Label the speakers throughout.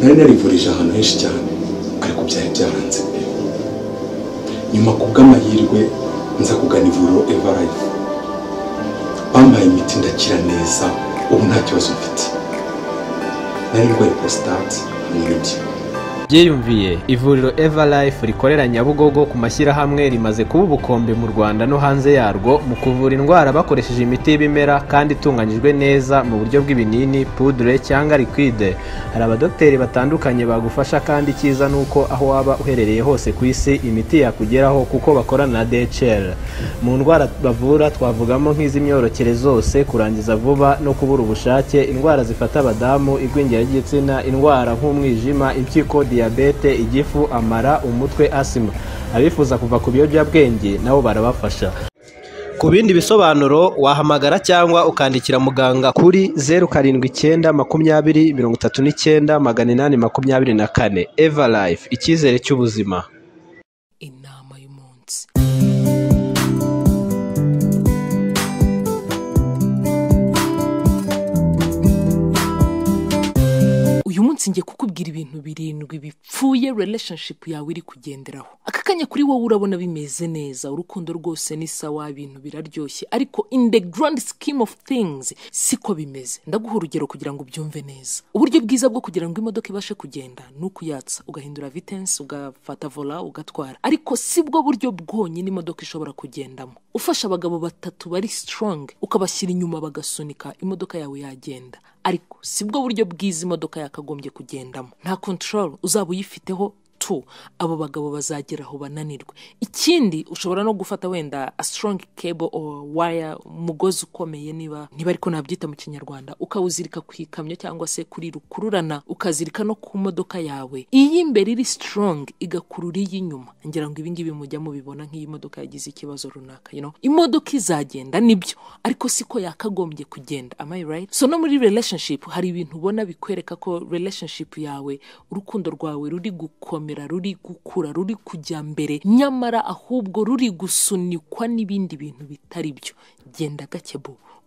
Speaker 1: nari narivurije ahantu henshi cyane ariko byari byaranze nyuma ku bw'amahirwe nza kugana ivuriro evarayi bampaye imiti ndakira neza ubu nta kibazo mfite nari ndwaye prostate mu byiyumviye ivuriro everlife rikorera nyabugogo ku mashyirahamwe rimaze kuba ubukombe mu rwanda no hanze yarwo mu kuvura indwara bakoresheje imiti y'ibimera kandi itunganyijwe neza mu buryo bw'ibinini pudure cyangwa liquide hari abadogiteri batandukanye bagufasha kandi icyiza ni uko aho waba uherereye hose ku isi imiti yakugeraho kuko bakorana na dhl mu ndwara bavura twavugamo nk'iz'imyorokere zose kurangiza vuba no kubura ubushake indwara zifata abadamu igwingira ry'igitsina indwara nk'umwijima impyiko diyabete igifu amara umutwe asima abifuza kuva ku biyobyabwenge nabo barabafasha ku bindi bisobanuro wahamagara cyangwa ukandikira muganga kuri zeru karindwi icyenda makumyabiri mirongo itatu n'icyenda magana inani makumyabiri na kane eva life icyizere cy'ubuzima sinjye kukubwira ibintu birindwi bipfuye relationship yawe iri kugenderaho aka kanya kuri wowe urabona bimeze neza urukundo rwose ni sawa ibintu biraryoshye ariko in the grand scheme of things siko bimeze ndaguha urugero kugira ngo ubyumve neza uburyo bwiza bwo kugira ngo imodoka ibashe kugenda ni ukuyatsa ugahindura vitensi ugafata vola ugatwara ariko si bwo buryo bwonyine imodoka ishobora kugendamo ufasha abagabo batatu bari strong ukabashyira inyuma bagasunika imodoka yawe yagenda ariko si bwo buryo bw'izi modoka yakagombye kugendamo nta control uzaba uyifiteho tu abo bagabo bazagera aho bananirwe ikindi ushobora no gufata wenda a strong cable or wire umugozi ukomeye niba niba ariko nabyita mu kinyarwanda ukawuzirika ku ikamyo cyangwa se kuri rukururana ukazirika no ku modoka yawe iy'imbere iri strong igakurura iy'inyuma ngira ngo ibingibi mujya mubibona nk'iyi modoka yagize ikibazo runaka you know? imodoka izagenda nibyo ariko si ko yakagombye kugenda am I right so no muri relationship hari ibintu ubona bikwereka ko relationship yawe urukundo rwawe ruri gukomera kwiyongera ruri gukura ruri kujya mbere nyamara ahubwo ruri gusunikwa n'ibindi bintu bitari byo genda gake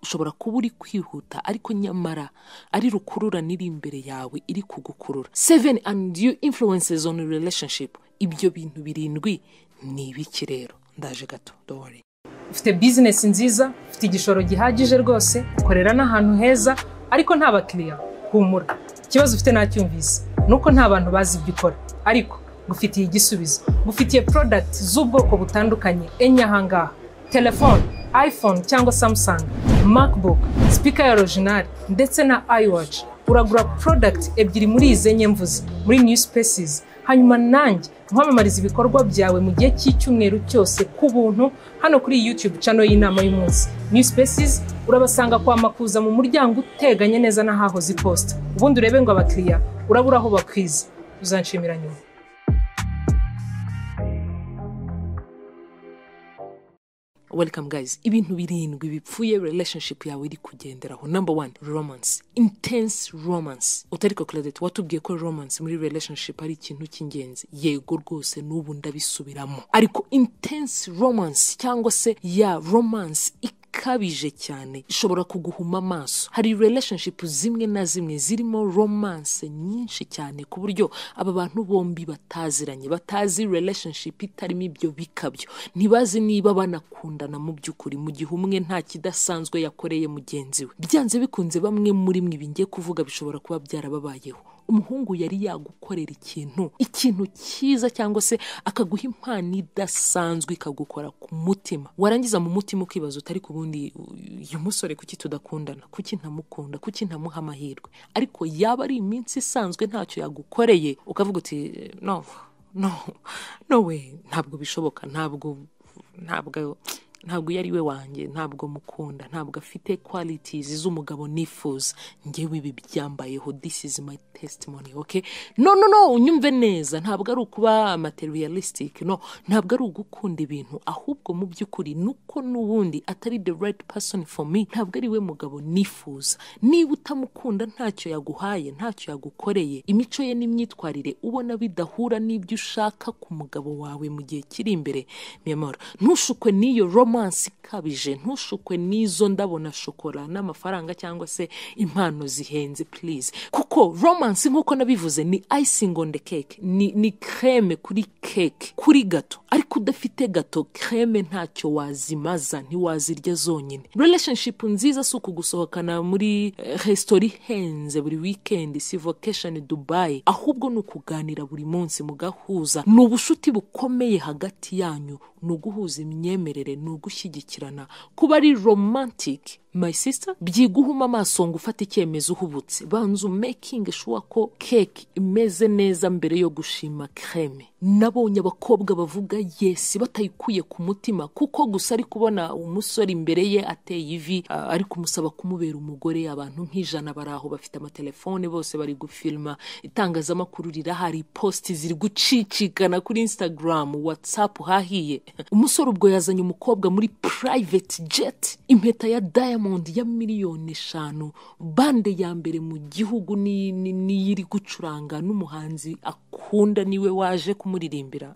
Speaker 1: ushobora kuba uri kwihuta ariko nyamara ari rukurura iri imbere yawe iri kugukurura seven and you influences on relationship ibyo bintu birindwi ni ibiki rero ndaje gato dore ufite bizinesi nziza ufite igishoro gihagije rwose ukorera n'ahantu heza ariko nta bakiriya humura ikibazo ufite ntacyumvise ni uko nta bantu bazi ibyo ukora ariko ngufitiye igisubizo ngufitiye porodagiti z'ubwoko butandukanye enye ahangaha telefone iphone cyangwa samusanga MacBook, sipika ya orojinari ndetse na ayiwaci uragura porodagiti ebyiri muri izi enye mvuze muri new spaces hanyuma nanjye nkwamamariza ibikorwa byawe mu gihe cy'icyumweru cyose ku buntu hano kuri YouTube channel y'inama y'umunsi new spaces urabasanga kwa makuza mu muryango uteganye neza n'ahahoze iposita ubundi urebe ngo abakiriya urabura aho bakwiza uzanshimira nyuma welcome guys ibintu birindwi bipfuye relationship yawe iri kugenderaho number one romance intense romance utari ko claudette watubwiye ko romance muri relationship ari ikintu cy'ingenzi yego rwose n'ubu ndabisubiramo ariko intense romance cyangwa se ya romance ikabije cyane ishobora kuguhuma amaso hari relationship zimwe na zimwe zirimo romance nyinshi cyane ku buryo aba bantu bombi bataziranye batazi relationship itarimo ibyo bikabyo ntibazi niba banakundana mu by'ukuri mu gihe umwe nta kidasanzwe yakoreye mugenzi we byanze bikunze bamwe muri mwe bingiye kuvuga bishobora kuba byarababayeho umuhungu yari yagukorera ikintu ikintu cyiza cyangwa se akaguha impano idasanzwe ikagukora ku mutima warangiza mu mutima ukibaza utari ku bundi uyu musore kuki tudakundana kuki ntamukunda kuki ntamuha amahirwe ariko yaba ari iminsi isanzwe ntacyo yagukoreye ukavuga uti no no no we ntabwo bishoboka ntabwo ntabwo ntabwo iyo ari we wanjye ntabwo mukunda ntabwo afite kwalitizi z'umugabo nifuza ngewe ibi byambayeho this is my testimony okay no no no unyumve neza ntabwo ari ukuba materialistic no ntabwo ari ugukunda ibintu ahubwo mu by'ukuri nuko n'ubundi atari the right person for me ntabwo ari we mugabo nifuza niba utamukunda ntacyo yaguhaye ntacyo yagukoreye imico ye n'imyitwarire ubona bidahura n'ibyo ushaka ku mugabo wawe mu gihe kiri imbere ntishukwe n'iyo robo amaso ikabije ntushukwe n'izo ndabona shokora n'amafaranga cyangwa se impano zihenze purize kuko romansi nk'uko nabivuze ni ayisingi on the cake ni kreme kuri keke kuri gato ariko udafite gato kreme ntacyo wazimaza ntiwazirya zonyine relationship nziza si ukugusohokana muri eh, resitora ihenze buri wikendi si vokesheni dubayi ahubwo ni ukuganira buri munsi mugahuza ni ubucuti bukomeye hagati yanyu ni uguhuza imyemerere ni gushyigikirana kuba ari romantike my sister byiga uhuma amaso ngo ufate icyemezo uhubutse banza umekinge shuwa ko keke imeze neza mbere yo gushima kreme nabonye abakobwa bavuga yesi batayikuye ku mutima kuko gusa ari kubona umusore imbere ye ateye ivi uh, ari kumusaba kumubera umugore abantu nk'ijana bari aho bafite amatelefone bose bari gufilma itangazamakuru rirahari posti ziri gucicikana kuri instagram whatsapp hahiye umusore ubwo yazanye umukobwa muri private jet impeta ya diamond diamond ya miliyoni eshanu bande ya mbere mu gihugu niyo iri gucuranga n'umuhanzi akunda niwe waje kumuririmbira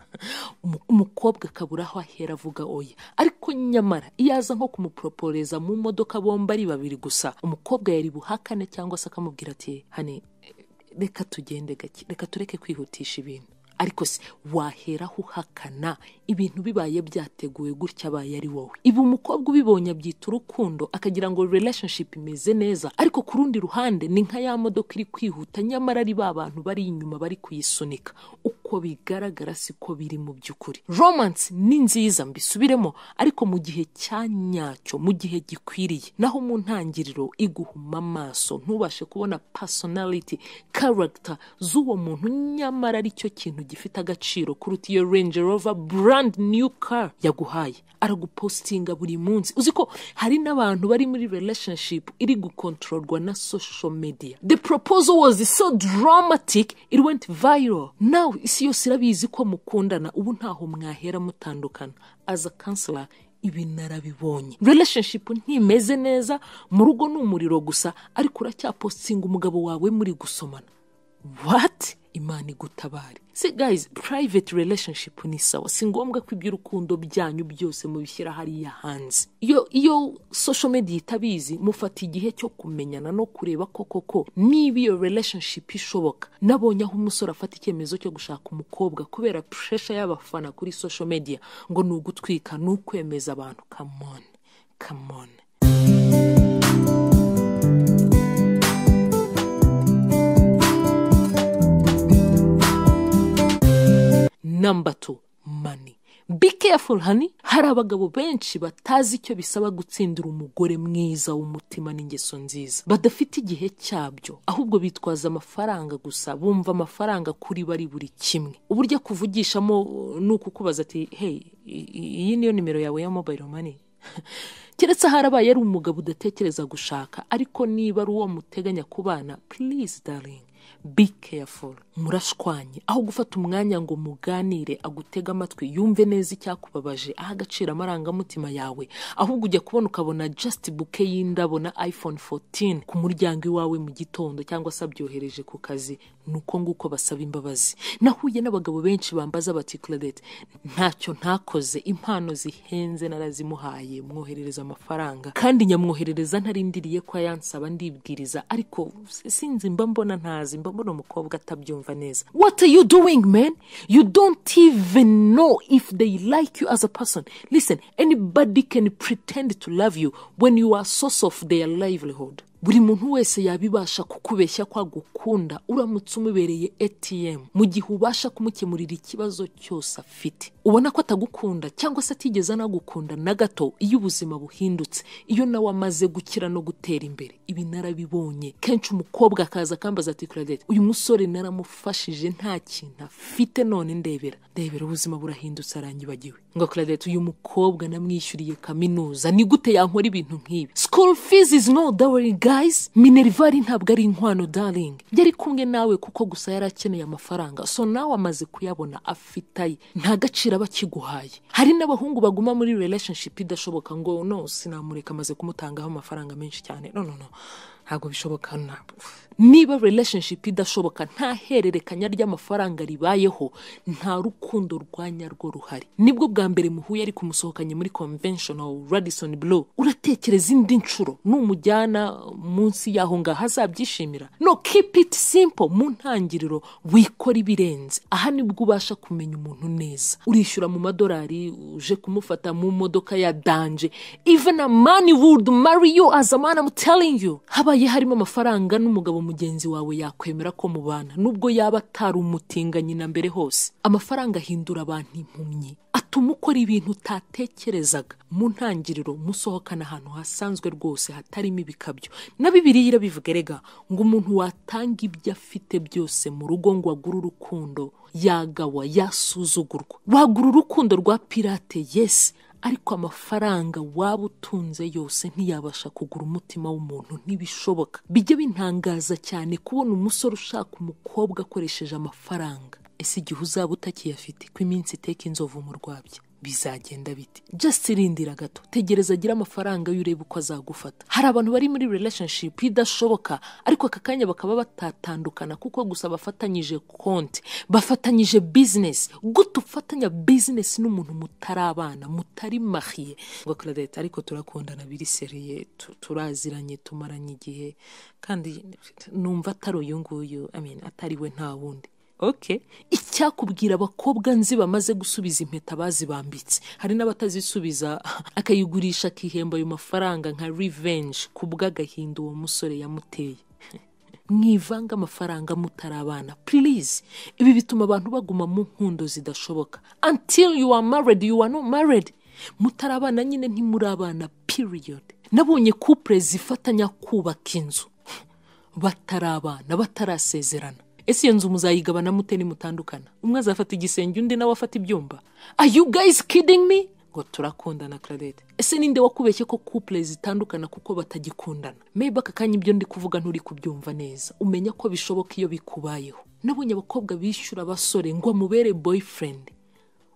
Speaker 1: umukobwa akabura aho ahera avuga oya ariko nyamara iyo aza nko kumuproporeza mu modoka bombi ari babiri gusa umukobwa yari buhakane cyangwa se akamubwira ati hane reka tugende gake reka tureke kwihutisha ibintu ariko se waheraho uhakana ibintu bibaye byateguwe gutya abaye ari wowe iba umukobwa ubibonye abyita urukundo akagira ngo relationship imeze neza ariko ku rundi ruhande ni nka ya modoka iri kwihuta nyamara ari ba bantu bari inyuma bari kuyisunika uko bigaragara ko biri mu by'ukuri romance ni nziza mbisubiremo ariko mu gihe cya nyacyo mu gihe gikwiriye naho mu ntangiriro iguhuma amaso ntubashe kubona personality character z'uwo muntu nyamara aricyo kintu gifite agaciro kuruta iyo range rover brand new car yaguhaye aragupositinga buri munsi uzi ko hari n'abantu bari muri relationship iri gukontororwa na social media the proposal was so dramatic it went viral now it's isi yose irabizi ko mukundana ubu ntaho mwahera mutandukana aza kansara ibi narabibonye relationship ntimeze neza mu rugo ni umuriro gusa ariko uracyapostinga umugabo wawe muri gusomana wati imana igutabare se gayizi purayiveti relashonshipu ni sawa si ngombwa ko iby'urukundo byanyu byose mubishyira hariya hanze iyo iyo sosho mediya itabizi mufata igihe cyo kumenyana no kureba ko koko niba iyo relashonshipu ishoboka nabonye aho umusore afata icyemezo cyo gushaka umukobwa kubera puresha y'abafana kuri sosho mediya ngo ni ugutwika ni ukwemeza abantu kamone kamone namba tu mani be hani hari abagabo benshi batazi icyo bisaba gutsindira umugore mwiza w'umutima n'ingeso nziza badafite igihe cyabyo ahubwo bitwaza amafaranga gusa bumva amafaranga kuri bari buri kimwe uburyo kuvugishamo ni ukukubaza ati hey iyi niyo nimero yawe ya mobile money keretse harabaye ari umugabo udatekereza gushaka ariko niba ari uwo muteganya kubana please darling be careful murashwanye aho gufata umwanya ngo muganire agutega amatwi yumve neza icyakubabaje aho agaciro amarangamutima yawe ahubwo ujya kubona ukabona just buke y'indabo na iphone 14 ku muryango iwawe mu gitondo cyangwa se abyohereje ku kazi ni uko nguko basaba imbabazi nahuye n'abagabo benshi bambaza bati Claudette ntacyo ntakoze impano zihenze narazimuhaye mwoherereza amafaranga kandi nyamwoherereza ntarindiriye ko yansaba ndibwiriza ariko sinzi mba mbona ntazi mba atabyumva neza what are you doing man you don't even know if they like you as a person listen anybody can pretend to love you when you are source of their livelihood buri muntu wese yabibasha kukubeshya ko agukunda uramutse umubereye ATM mu gihe ubasha kumukemurira ikibazo cyose afite ubona ko atagukunda cyangwa se atigeze anagukunda na gato iyo ubuzima buhindutse iyo nawe amaze gukira no gutera imbere ibi narabibonye kenshi umukobwa akaza akambaza ati kuradete uyu musore naramufashije nta kintu afite none ndebera ndebera ubuzima burahindutse arangibagiwe ngo kuradete uyu mukobwa namwishyuriye kaminuza ni gute yankora ibintu nk'ibi school fees is no dowering gayizi minerivare ntabwo ari inkwano daringi yari kumwe nawe kuko gusa yari akeneye amafaranga so nawe amaze kuyabona afite aye nta gaciro aba akiguhaye hari n'abahungu baguma muri relationship idashoboka ngo no sinamureka amaze kumutangaho amafaranga menshi cyane no no no ntabwo bishoboka niba relationship idashoboka nta hererekanya ry'amafaranga ribayeho nta rukundo rwa nyarwo ruhari nibwo bwa mbere muhuye ariko umusohokanye muri convention of radison blow uratekereza indi nshuro numujyana munsi y'aho ngaho azabyishimira no keep it simple mu ntangiriro wikora ibirenze aha nibwo ubasha kumenya umuntu neza urishyura mu madolari uje kumufata mu modoka ya danje even a man would marry you as a man I'm telling you habaye ye harimo amafaranga n'umugabo mugenzi wawe yakwemera ko mubana nubwo yaba atari umutinganyi na mbere hose amafaranga ahindura abantu impumyi atuma ukora ibintu utatekerezaga mu ntangiriro musohokana ahantu hasanzwe rwose hatarimo ibikabyo na bibiriya irabivuga erega ngo umuntu watanga ibyo afite byose mu rugo ngo agure urukundo yagawa yasuzugurwa wagura urukundo rwa pirate yesi ariko amafaranga waba utunze yose ntiyabasha kugura umutima w'umuntu ntibishoboka bijya bintangaza cyane kubona umusore ushaka umukobwa akoresheje amafaranga ese igihe uzaba utakiyafite ko iminsi iteka inzovu mu rwabya bizagenda biti just irindira gato tegereza agira amafaranga yo urebe uko azagufata hari abantu bari muri relationship idashoboka ariko aka kanya bakaba batatandukana kuko gusa bafatanyije konti bafatanyije business gute ufatanya business n'umuntu mutarabana mutari mahiye ngakora leta ariko turakundana biri seriye turaziranye tumaranye igihe kandi numva atari uyu nguyu atari we nta wundi oke icyakubwira abakobwa nzi bamaze gusubiza impeta bazibambitse hari n'abatazisubiza akayigurisha akihemba ayo mafaranga nka revenge ku bw'agahinda uwo musore yamuteye mwivanga amafaranga mutarabana please ibi bituma abantu baguma mu nkundo zidashoboka until you are married you are not married mutarabana nyine abana period nabonye couple zifatanya kubaka inzu batarabana batarasezerana ese iyo nzu muzayigabana mute nimutandukana umwe azafata igisenge undi nawe afata ibyumba are you guys kidding me ngo turakundana clarete ese ninde wakubeshye ko couple zitandukana kuko batagikundana maybe aka kanya ibyo ndi kuvuga nturi kubyumva neza umenya ko bishoboka iyo bikubayeho nabonye abakobwa bishyura abasore ngo amubere boyfriend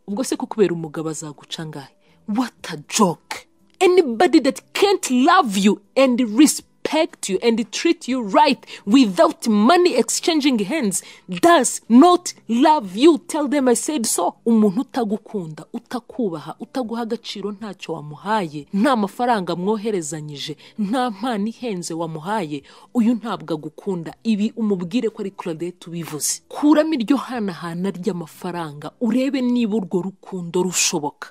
Speaker 1: ubwo se kukubera umugabo azaguca angahe what a joke anybody that can't love you and respect respect you and treat you right without money exchanging hands does not love you tell them i said so umuntu utagukunda utakubaha utaguha agaciro ntacyo wamuhaye nta mafaranga mwoherezanyije nta mpano ihenze wamuhaye uyu ntabwo agukunda ibi umubwire ko ari claudette ubivuze kuramo iryo hanahana ry'amafaranga urebe niba urwo rukundo rushoboka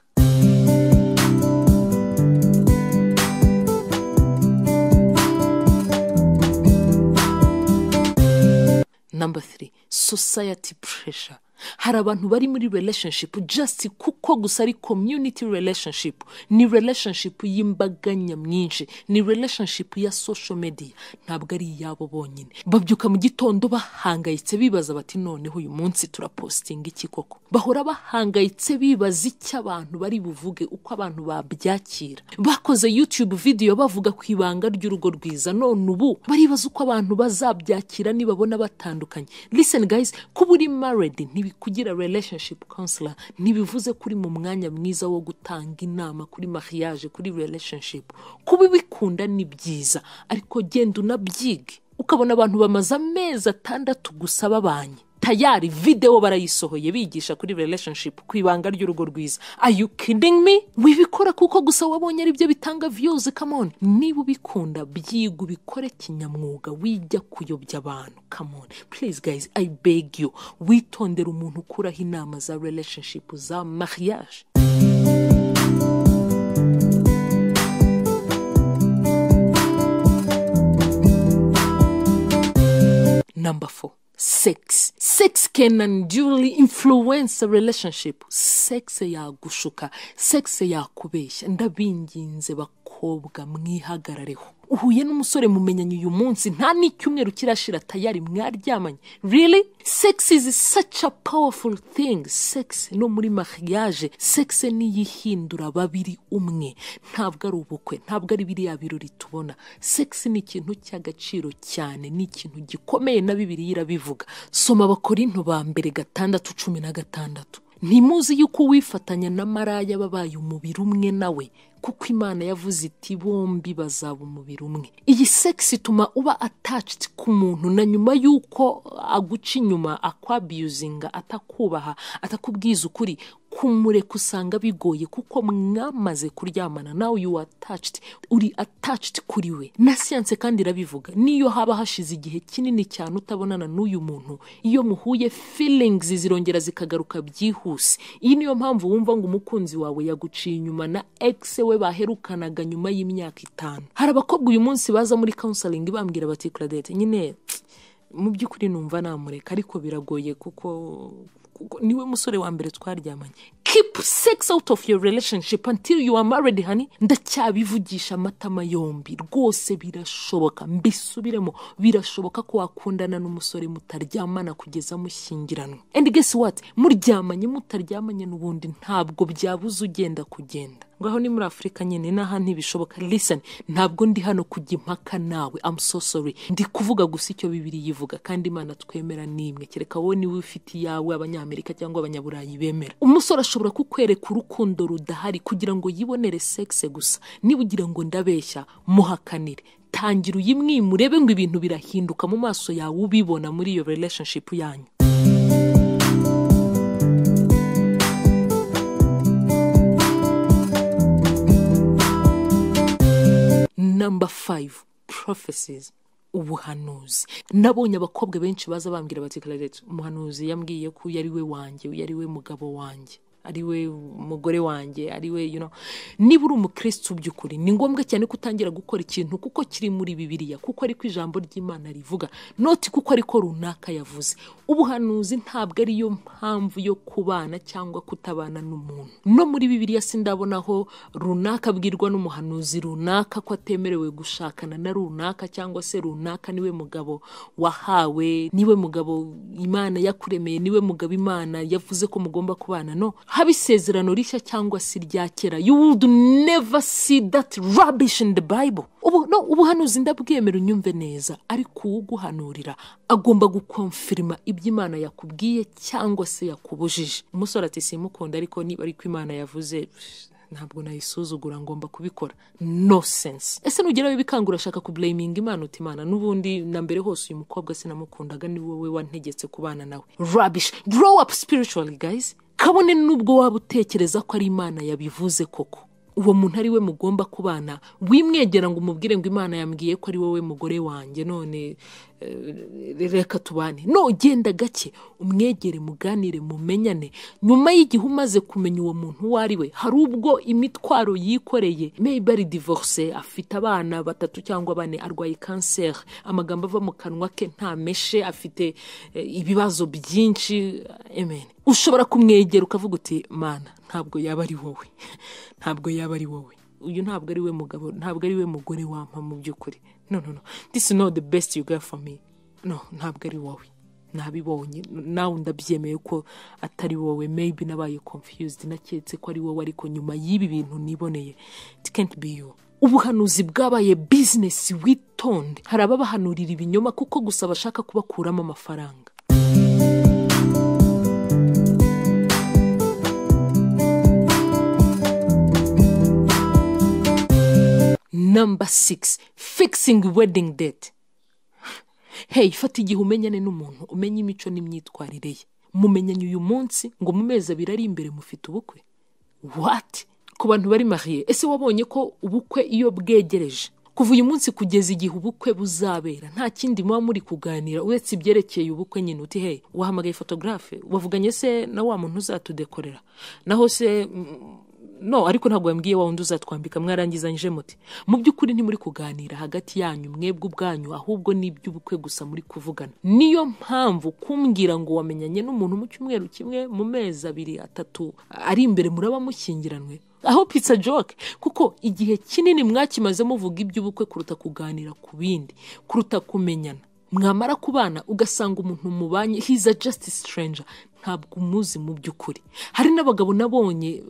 Speaker 1: Number three, society pressure. hari abantu bari muri relationship just kuko gusa ari community relationship ni relationship y'imbaga nyamwinshi ni relationship ya social media ntabwo ari iyabo bonyine babyuka mu gitondo bahangayitse bibaza bati noneho uyu munsi turapostinga iki koko bahora bahangayitse bibaza icyo abantu bari buvuge uko abantu babyakira bakoze youtube video bavuga ku ibanga ry'urugo rwiza none ubu baribaza uko abantu bazabyakira nibabona batandukanye listen guys kuba uri married ibi kugira relationship counselor ntibivuze ko uri mu mwanya mwiza wo gutanga inama kuri mariage kuri relationship kuba ubikunda ni byiza ariko genda unabyige ukabona abantu bamaze amezi atandatu gusa babanye tayari videwo barayisohoye bigisha kuri relationship ku ibanga ry'urugo rwiza are you kidding me wibikora kuko gusa wabonye ari byo bitanga views come on niba ubikunda byiga ubikore kinyamwuga wijya kuyobya abantu come on please guys i beg you witondere umuntu ukuraho inama za relationship za mariage number four sex sex can unduly influence a relationship sex gushuka. sex yakubeshya ndabinginze bak mukobwa mwihagarareho uhuye n'umusore mumenyanye uyu munsi nta n'icyumweru kirashira tayari mwaryamanye really sex is such a powerful thing sex no muri mariage sex niyihindura babiri umwe ntabwo ari ubukwe ntabwo ari biriya birori tubona sex ni ikintu cy'agaciro cyane ni ikintu gikomeye na bibiri irabivuga soma abakorinto ba mbere gatandatu cumi na gatandatu ntimuzi yuko uwifatanya na maraya babaye umubiri umwe nawe kuko imana yavuze iti bombi bazaba umubiri umwe iyi sekisi ituma uba ataciti ku muntu na nyuma y'uko aguca inyuma akwabiyuzinga atakubaha atakubwiza ukuri kumureka usanga bigoye kuko mwamaze kuryamana nawe yu ataciti uri ataciti kuri we na siyanse kandi irabivuga niyo haba hashize igihe kinini cyane utabonana n'uyu muntu iyo muhuye filingizi zirongera zikagaruka byihuse iyi niyo mpamvu wumva ngo umukunzi wawe yaguciye inyuma na egise we baherukanaga nyuma y'imyaka itanu hari abakobwa uyu munsi baza muri counseling bambwira bati Claudette nyine mu by'ukuri numva namureka ariko biragoye kuko niwe musore wa mbere twaryamanye keep sex out of your relationship until you are married hani ndacyabivugisha amatama yombi rwose birashoboka mbisubiremo birashoboka ko wakundana n'umusore mutaryamana kugeza mushyingiranwa and guess what muryamanye mutaryamanye n'ubundi ntabwo byabuze ugenda kugenda ngaho ni muri afurika nyine n'aha ntibishoboka lisani ntabwo ndi hano kujya impaka nawe amu so sori ndi kuvuga gusa icyo bibiri yivuga kandi imana twemera n'imwe kereka wowe niwe ufite iyawe abanyamerika cyangwa abanyaburayi bemera umusore ashobora kukwereka urukundo rudahari kugira ngo yibonere sekise gusa niba ugira ngo ndabeshya muhakanire tangira uyimwime ngo ibintu birahinduka mu maso yawe ubibona muri iyo relationship yanyu namba fayive porofesizi ubuhanuzi nabonye abakobwa benshi baza bambwira bati karere umuhanuzi yambwiye ko yari we wanjye yari we mugabo wanjye ari we mugore wanjye ari we niba uri umukirisitu by'ukuri ni ngombwa cyane ko utangira gukora ikintu kuko kiri muri bibiriya kuko ariko ijambo ry'imana rivuga noti kuko ariko runaka yavuze ubuhanuzi ntabwo ari yo mpamvu yo kubana cyangwa kutabana n'umuntu no muri bibiriya sindabonaho runaka abwirwa n'umuhanuzi runaka ko atemerewe gushakana na runaka cyangwa se runaka niwe mugabo wahawe niwe mugabo imana yakuremeye niwe mugabo imana yavuze ko mugomba kubana no haba isezerano rishya cyangwa se irya kera you would never see that rubbish in the bible ubu no ubuhanuzi ndabwemera unyumve neza ariko uwuguhanurira agomba gukomfirima ibyo imana yakubwiye cyangwa se yakubujije umusore ati simukunda ariko niba ariko imana yavuze ntabwo nayisuzugura ngomba kubikora no sense ese nugeraho ibikangura ashaka kubulayiminga imana utimana n'ubundi na mbere hose uyu mukobwa sinamukundaga ni wowe wantegetse kubana nawe rubbish grow up spiritually guys kabone n'ubwo waba utekereza ko ari imana yabivuze koko uwo muntu ari we mugomba kubana wimwegera ngo umubwire ngo imana yambwiye ko ari wowe mugore wanjye none eh, reka tubane no ugenda gake umwegere muganire mumenyane nyuma y'igihe umaze kumenya uwo muntu uwo ari we hari ubwo imitwaro yikoreye meyibe ari divorce afite abana batatu cyangwa bane arwaye kanseri amagambo ava mu kanwa ke nta meshe afite eh, ibibazo byinshi ushobora kumwegera ukavuga uti mana ntabwo yaba ari wowe ntabwo yaba ari wowe uyu ntabwo ari we mugabo ntabwo ari we mugore wampa mu by'ukuri no no no this is not the best you get for me no ntabwo ari wowe nabibonye nawe ndabyemeye ko atari wowe maybe nabaye confused naketse ko ari wowe ariko nyuma y'ibi bintu niboneye it can't be you ubuhanuzi bwabaye bizinesi witonde hari ababahanurira ibinyoma kuko gusa bashaka kubakuramo amafaranga namba sigisi figisingi wedingi deti heyi fata igihe umenyane n'umuntu umenya imico n'imyitwarire ye mumenyanye uyu munsi ngo mu mezi abiri ari imbere mufite ubukwe wati ku bantu bari mariye ese wabonye ko ubukwe iyo bwegereje kuva uyu munsi kugeza igihe ubukwe buzabera nta kindi muba muri kuganira uretse ibyerekeye ubukwe nyine uti hey wahamagaye fotogarafe wavuganye se na wa muntu uzatudekorera naho se mm, no ariko ntabwo wambwiye wa wundi uzatwambika mwarangizanyije muti mu by'ukuri ntimuri kuganira hagati yanyu mwebwe ubwanyu ahubwo ni iby'ubukwe gusa muri kuvugana niyo mpamvu kumbwira ngo wamenyanye n'umuntu mu cyumweru kimwe mu mezi abiri atatu ari imbere muraba mushyingiranywe aho pizza joke kuko igihe kinini mwakimaze muvuga iby'ubukwe kuruta kuganira ku bindi kuruta kumenyana mwamara kubana ugasanga umuntu mubanye hiza jasiti siterenja ntabwo umuzi mu by'ukuri hari n'abagabo nabonye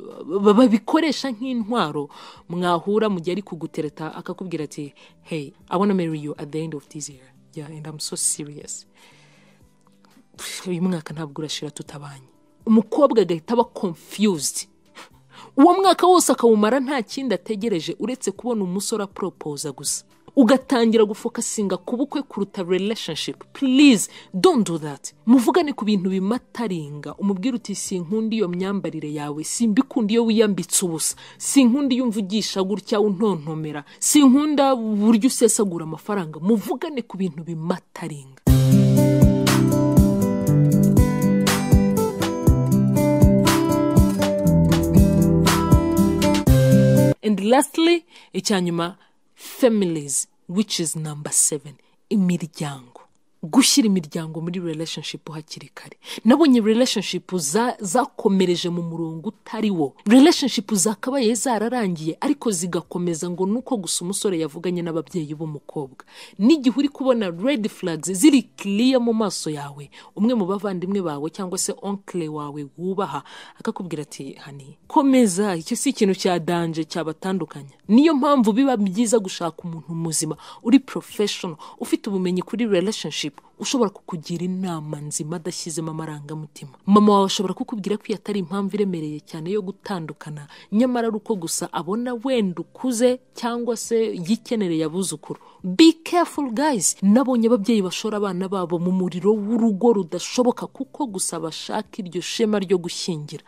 Speaker 1: babikoresha nk'intwaro mwahura mu gihe ari kugutereta akakubwira ati hey abona wanna marry you at the end of this year yeah so serious uyu mwaka ntabwo urashira tutabanye umukobwa agahita aba confused uwo mwaka wose akawumara nta kindi ategereje uretse kubona umusore aporopoza gusa ugatangira gufokasinga ku bukwe kuruta relationship please don't do that muvugane ku bintu bimataringa umubwire uti sinkunda iyo myambarire yawe simbikunda iyo wiyambitse ubusa sinkunda iyo umvugisha gutya untontomera sinkunda uburyo usesagura amafaranga muvugane ku bintu bimataringa and lastly icya nyuma families, which is number seven, imiryango. gushyira imiryango muri relationship hakiri kare nabonye relationship zakomereje mu murongo utari wo relationship zakabaye zararangiye ariko zigakomeza ngo nuko gusa umusore yavuganye n'ababyeyi b'umukobwa n'igihe uri kubona red flags ziri clear mu maso yawe umwe mu bavandimwe bawe cyangwa se onkle wawe wubaha akakubwira ati hani komeza icyo si ikintu cya danje cyabatandukanya niyo mpamvu biba byiza gushaka umuntu muzima uri professional ufite ubumenyi kuri relationship ushobora kukugira inama nzima adashyizemo amarangamutima mama wawe ashobora kukubwira ko iyo atari impamvu iremereye cyane yo gutandukana nyamara ari uko gusa abona wenda ukuze cyangwa se yikenereye abuzukuru be careful guys nabonye ababyeyi bashora abana babo mu muriro w'urugo rudashoboka kuko gusa bashaka iryo shema ryo gushyingira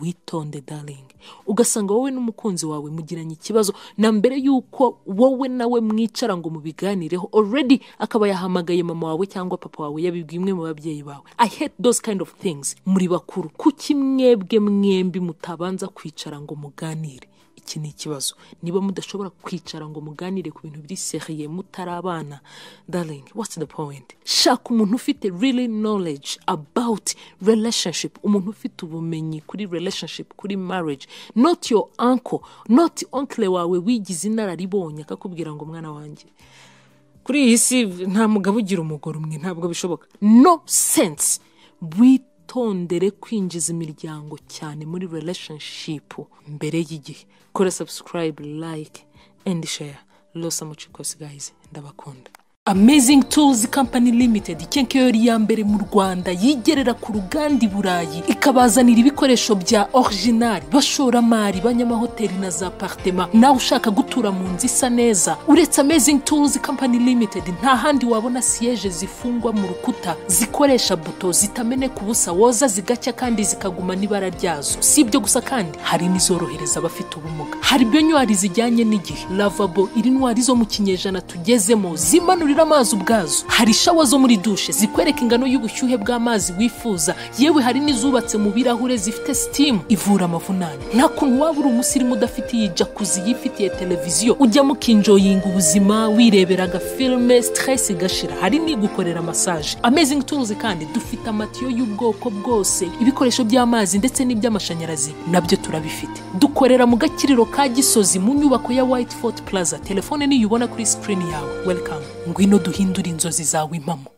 Speaker 1: witonde darling ugasanga wowe n'umukunzi wawe mugiranye ikibazo na mbere y'uko wowe nawe mwicara ngo mubiganireho already akaba yahamagaye mama wawe cyangwa papa wawe yabibwiye umwe mu babyeyi bawe i hate those kind of things muri bakuru kuki mwebwe mwembi mutabanza kwicara ngo muganire iki ni ikibazo niba mudashobora kwicara ngo muganire ku bintu biri seriye mutari abana darling what's the point shaka umuntu ufite really knowledge about relationship umuntu ufite ubumenyi kuri relationship kuri marriage not your uncle not uncle wawe wigize inararibonye akakubwira ngo mwana wanjye kuri iyi si nta mugabo ugira umugore umwe ntabwo bishoboka no sense we witondere kwinjiza imiryango cyane muri relationship mbere y'igihe kora subscribe like and share losa mucikos guys ndabakunda Amazing Tools Company Limited Kenke ya mbere mu Rwanda yigerera ku ruganda i Burayi ikabazanira ibikoresho bya original bashoramari banyamahoteli na za partema nawe ushaka gutura mu nzu isa neza uretse Amazing Tools Company Limited nta handi wabona siyeje zifungwa mu rukuta zikoresha buto zitameneka ubusa woza zigacya kandi zikaguma n'ibara ryazo si ibyo gusa kandi hari n'izorohereza abafite ubumuga hari nywari zijyanye n'igihe lavabo iri ntwari zo mu kinyejana tugezemo zimanura wagurira amazi ubwazo hari shawa zo muri dushe zikwereka ingano y'ubushyuhe bw'amazi wifuza yewe hari n'izubatse mu birahure zifite sitimu ivura amavunane nta kuntu waba uri umusirimu udafite iyi jakuzi yifitiye televiziyo mu kinjoyinga ubuzima wirebera agafilme sitiresi igashira hari n'igukorera masaje amazingi turuzi kandi dufite amatiyo y'ubwoko bwose ibikoresho by'amazi ndetse n'iby'amashanyarazi nabyo turabifite dukorera mu gakiriro ka gisozi mu nyubako ya white fort plaza telefone niyo ubona kuri sikirini yawe welcome ngwino duhindure inzozi zawe impamo